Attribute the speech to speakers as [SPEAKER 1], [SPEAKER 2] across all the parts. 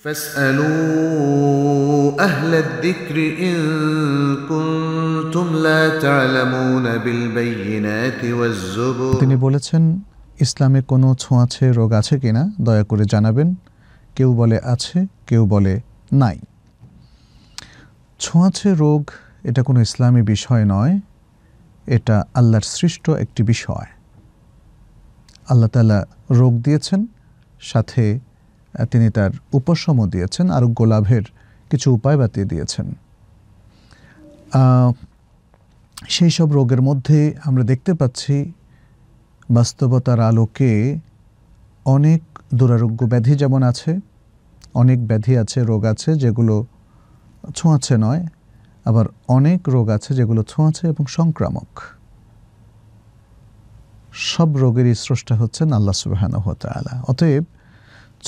[SPEAKER 1] فاسألوا أهل الذكر إن كنتم لا تعلمون بالبينات والزبر তিনি বলেছেন ইসলামে কোনো ছোঁয়াছে রোগ আছে কিনা দয়া করে জানাবেন কেউ বলে আছে কেউ বলে নাই ছোঁয়াছে রোগ এটা কোনো ইসলামী বিষয় নয় এটা আল্লাহর সৃষ্ট একটি বিষয় আল্লাহ তালা রোগ দিয়েছেন সাথে তিনি তার উপশম দিয়েছেন আরোগ্য লাভের কিছু উপায় বাতিয়ে দিয়েছেন সেই সব রোগের মধ্যে আমরা দেখতে পাচ্ছি বাস্তবতার আলোকে অনেক দুরারোগ্য ব্যাধি যেমন আছে অনেক ব্যাধি আছে রোগ আছে যেগুলো ছোঁয়াচে নয় আবার অনেক রোগ আছে যেগুলো ছোঁয়াচে এবং সংক্রামক সব রোগেরই স্রষ্টা হচ্ছেন আল্লাহ সুবাহান হতে আলা অতএব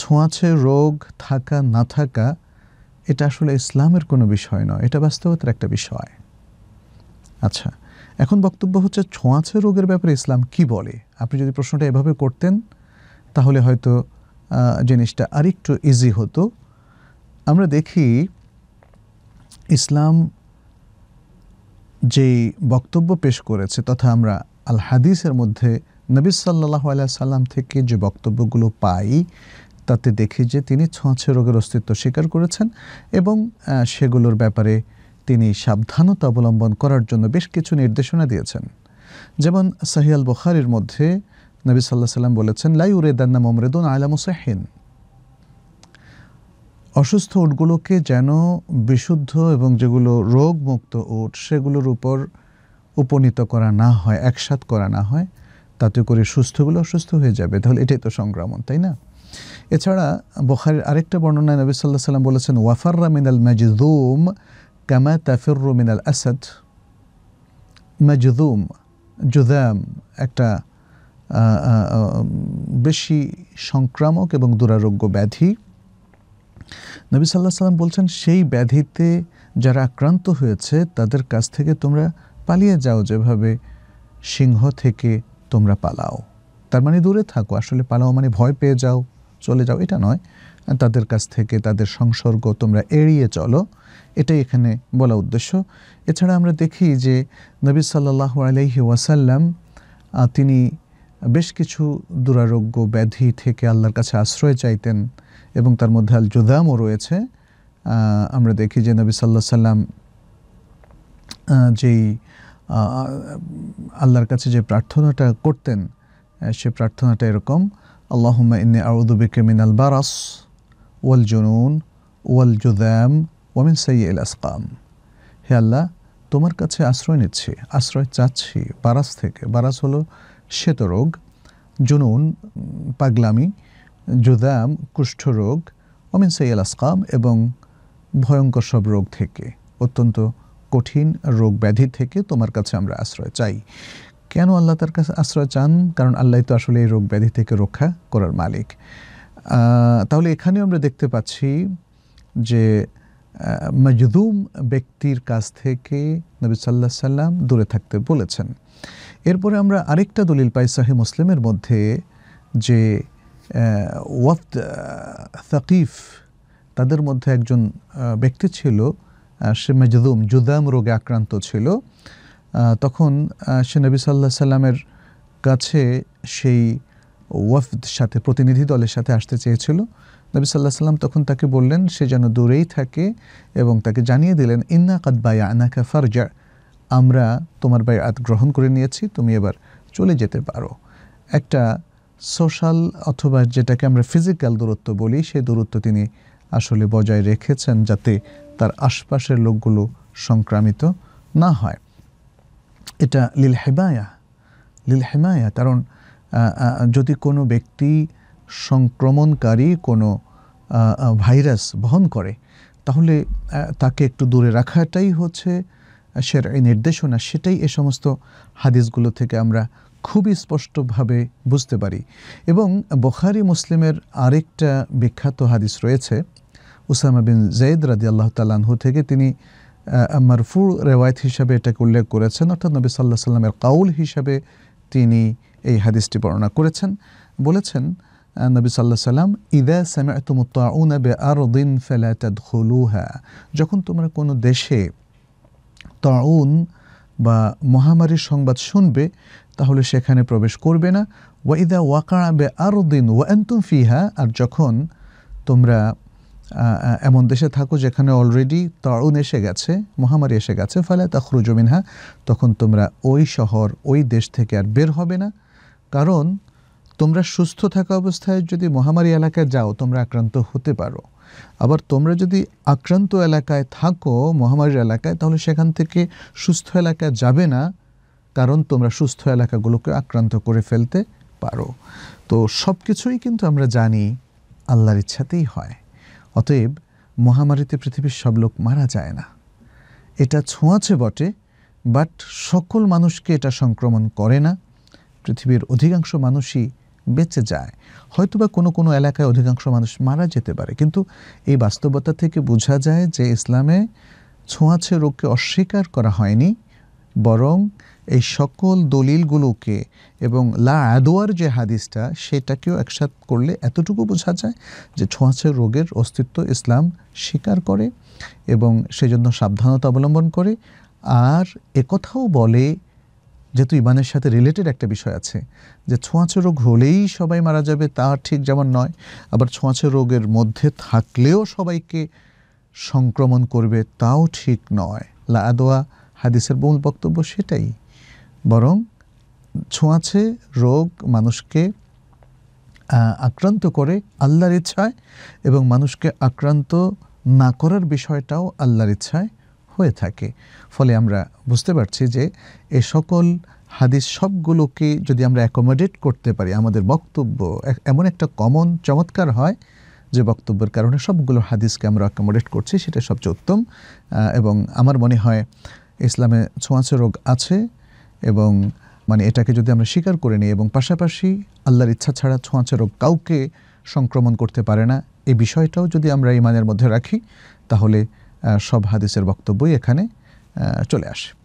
[SPEAKER 1] ছোঁয়াছে রোগ থাকা না থাকা এটা আসলে ইসলামের কোনো বিষয় নয় এটা বাস্তবতার একটা বিষয় আচ্ছা এখন বক্তব্য হচ্ছে ছোঁয়াছে রোগের ব্যাপারে ইসলাম কি বলে আপনি যদি প্রশ্নটা এভাবে করতেন তাহলে হয়তো জিনিসটা আরেকটু ইজি হতো আমরা দেখি ইসলাম যেই বক্তব্য পেশ করেছে তথা আমরা আল হাদিসের মধ্যে নবী সাল্লাহ আলিয়া সাল্লাম থেকে যে বক্তব্যগুলো পাই তাতে দেখি যে তিনি ছোঁয়াছে রোগের অস্তিত্ব স্বীকার করেছেন এবং সেগুলোর ব্যাপারে তিনি সাবধানতা অবলম্বন করার জন্য বেশ কিছু নির্দেশনা দিয়েছেন যেমন সাহিয়াল বখারির মধ্যে নবী সাল্লাহ সাল্লাম বলেছেন লাই উরেদান্না মমরেদুন আলা মুসাহিন অসুস্থ উটগুলোকে যেন বিশুদ্ধ এবং যেগুলো রোগমুক্ত উট সেগুলোর উপর উপনীত করা না হয় একসাথ করা না হয় তাতে করে সুস্থগুলো অসুস্থ হয়ে যাবে তাহলে এটাই তো সংক্রমণ তাই না এছাড়া বোখারের আরেকটা বর্ণনায় নবী সাল্লাহ সাল্লাম বলেছেন ওয়াফাররা মিনাল মাজদুম কামা তাফিরু মিনাল আসাদ মাজদুম জুদাম একটা বেশি সংক্রামক এবং দুরারোগ্য ব্যাধি নবী সাল্লাহ সাল্লাম বলছেন সেই ব্যাধিতে যারা আক্রান্ত হয়েছে তাদের কাছ থেকে তোমরা পালিয়ে যাও যেভাবে সিংহ থেকে তোমরা পালাও তার মানে দূরে থাকো আসলে পালাও মানে ভয় পেয়ে যাও চলে যাও এটা নয় তাদের কাছ থেকে তাদের সংসর্গ তোমরা এড়িয়ে চলো এটাই এখানে বলা উদ্দেশ্য এছাড়া আমরা দেখি যে নবী সাল্লাহ আলহি ওয়াসাল্লাম তিনি বেশ কিছু দুরারোগ্য ব্যাধি থেকে আল্লাহর কাছে আশ্রয় চাইতেন এবং তার মধ্যে আল জুদামও রয়েছে আমরা দেখি যে নবী সাল্লাহ সাল্লাম যেই আল্লাহর কাছে যে প্রার্থনাটা করতেন সে প্রার্থনাটা এরকম اللهم إني أعوذ بك من البرص والجنون والجذام ومن سيء الأسقام হে আল্লাহ তোমার কাছে আশ্রয় নিচ্ছি আশ্রয় চাচ্ছি বারাস থেকে বারাস হলো শ্বেতরোগ জুনুন পাগলামি জুদাম কুষ্ঠরোগ অমিন সৈয়াল আসকাম এবং ভয়ঙ্কর সব রোগ থেকে অত্যন্ত কঠিন রোগ ব্যাধি থেকে তোমার কাছে আমরা আশ্রয় চাই কেন আল্লাহ তার কাছে আশ্রয় চান কারণ আল্লাহ তো আসলে এই রোগ ব্যাধি থেকে রক্ষা করার মালিক তাহলে এখানেও আমরা দেখতে পাচ্ছি যে মজদুম ব্যক্তির কাছ থেকে নবী সাল্লা সাল্লাম দূরে থাকতে বলেছেন এরপরে আমরা আরেকটা দলিল পাই সাহে মুসলিমের মধ্যে যে ওয়াফদ সাকিফ তাদের মধ্যে একজন ব্যক্তি ছিল সে মজদুম জুদাম রোগে আক্রান্ত ছিল তখন সে নবী সাল্লাহ সাল্লামের কাছে সেই ওয়ফদ সাথে প্রতিনিধি দলের সাথে আসতে চেয়েছিল নবী সাল্লাহ সাল্লাম তখন তাকে বললেন সে যেন দূরেই থাকে এবং তাকে জানিয়ে দিলেন ইন্না বায়া আনাকা ফারজা আমরা তোমার বাই আত গ্রহণ করে নিয়েছি তুমি এবার চলে যেতে পারো একটা সোশ্যাল অথবা যেটাকে আমরা ফিজিক্যাল দূরত্ব বলি সেই দূরত্ব তিনি আসলে বজায় রেখেছেন যাতে তার আশপাশের লোকগুলো সংক্রামিত না হয় এটা লিল হেবায়া লিল হেমায়া কারণ যদি কোনো ব্যক্তি সংক্রমণকারী কোনো ভাইরাস বহন করে তাহলে তাকে একটু দূরে রাখাটাই হচ্ছে সের এই নির্দেশনা সেটাই এ সমস্ত হাদিসগুলো থেকে আমরা খুবই স্পষ্টভাবে বুঝতে পারি এবং বখারি মুসলিমের আরেকটা বিখ্যাত হাদিস রয়েছে উসামা বিন জৈদ রাজি আল্লাহ তাল্লাহ থেকে তিনি মারফু রেওয়ায়ত হিসাবে এটাকে উল্লেখ করেছেন অর্থাৎ নবী সাল্লাহ সাল্লামের কাউল হিসাবে তিনি এই হাদিসটি বর্ণনা করেছেন বলেছেন নবী সাল্লাহ সাল্লাম ইদা সামাতুমুত্তাউনা বে আর দিন যখন তোমরা কোনো দেশে তাউন বা মহামারীর সংবাদ শুনবে তাহলে সেখানে প্রবেশ করবে না ওয়া ইদা ওয়াকা বে আর ওয়ান্তুম ফিহা আর যখন তোমরা এমন দেশে থাকো যেখানে অলরেডি তরুণ এসে গেছে মহামারী এসে গেছে ফলে তাখরু হ্যাঁ তখন তোমরা ওই শহর ওই দেশ থেকে আর বের হবে না কারণ তোমরা সুস্থ থাকা অবস্থায় যদি মহামারী এলাকায় যাও তোমরা আক্রান্ত হতে পারো আবার তোমরা যদি আক্রান্ত এলাকায় থাকো মহামারীর এলাকায় তাহলে সেখান থেকে সুস্থ এলাকায় যাবে না কারণ তোমরা সুস্থ এলাকাগুলোকে আক্রান্ত করে ফেলতে পারো তো সব কিছুই কিন্তু আমরা জানি আল্লাহর ইচ্ছাতেই হয় অতএব মহামারীতে পৃথিবীর সব লোক মারা যায় না এটা ছোঁয়াছে বটে বাট সকল মানুষকে এটা সংক্রমণ করে না পৃথিবীর অধিকাংশ মানুষই বেঁচে যায় হয়তোবা কোনো কোনো এলাকায় অধিকাংশ মানুষ মারা যেতে পারে কিন্তু এই বাস্তবতা থেকে বোঝা যায় যে ইসলামে ছোঁয়াছে রোগকে অস্বীকার করা হয়নি বরং এই সকল দলিলগুলোকে এবং লা আদোয়ার যে হাদিসটা সেটাকেও একসাথ করলে এতটুকু বোঝা যায় যে ছোঁয়াচে রোগের অস্তিত্ব ইসলাম স্বীকার করে এবং সেজন্য সাবধানতা অবলম্বন করে আর একথাও বলে যেহেতু ইমানের সাথে রিলেটেড একটা বিষয় আছে যে ছোঁয়াচে রোগ হলেই সবাই মারা যাবে তা ঠিক যেমন নয় আবার ছোঁয়াচে রোগের মধ্যে থাকলেও সবাইকে সংক্রমণ করবে তাও ঠিক নয় লা আদোয়া হাদিসের বহুল বক্তব্য সেটাই বরং ছোঁয়াছে রোগ মানুষকে আক্রান্ত করে আল্লাহর ইচ্ছায় এবং মানুষকে আক্রান্ত না করার বিষয়টাও আল্লাহর ইচ্ছায় হয়ে থাকে ফলে আমরা বুঝতে পারছি যে এ সকল হাদিস সবগুলোকে যদি আমরা অ্যাকোমোডেট করতে পারি আমাদের বক্তব্য এমন একটা কমন চমৎকার হয় যে বক্তব্যের কারণে সবগুলো হাদিসকে আমরা অ্যাকোমোডেট করছি সেটা সবচেয়ে উত্তম এবং আমার মনে হয় ইসলামে ছোঁয়াচে রোগ আছে এবং মানে এটাকে যদি আমরা স্বীকার করে নিই এবং পাশাপাশি আল্লাহর ইচ্ছা ছাড়া ছোঁয়াচে রোগ কাউকে সংক্রমণ করতে পারে না এই বিষয়টাও যদি আমরা ইমানের মধ্যে রাখি তাহলে সব হাদিসের বক্তব্যই এখানে চলে আসে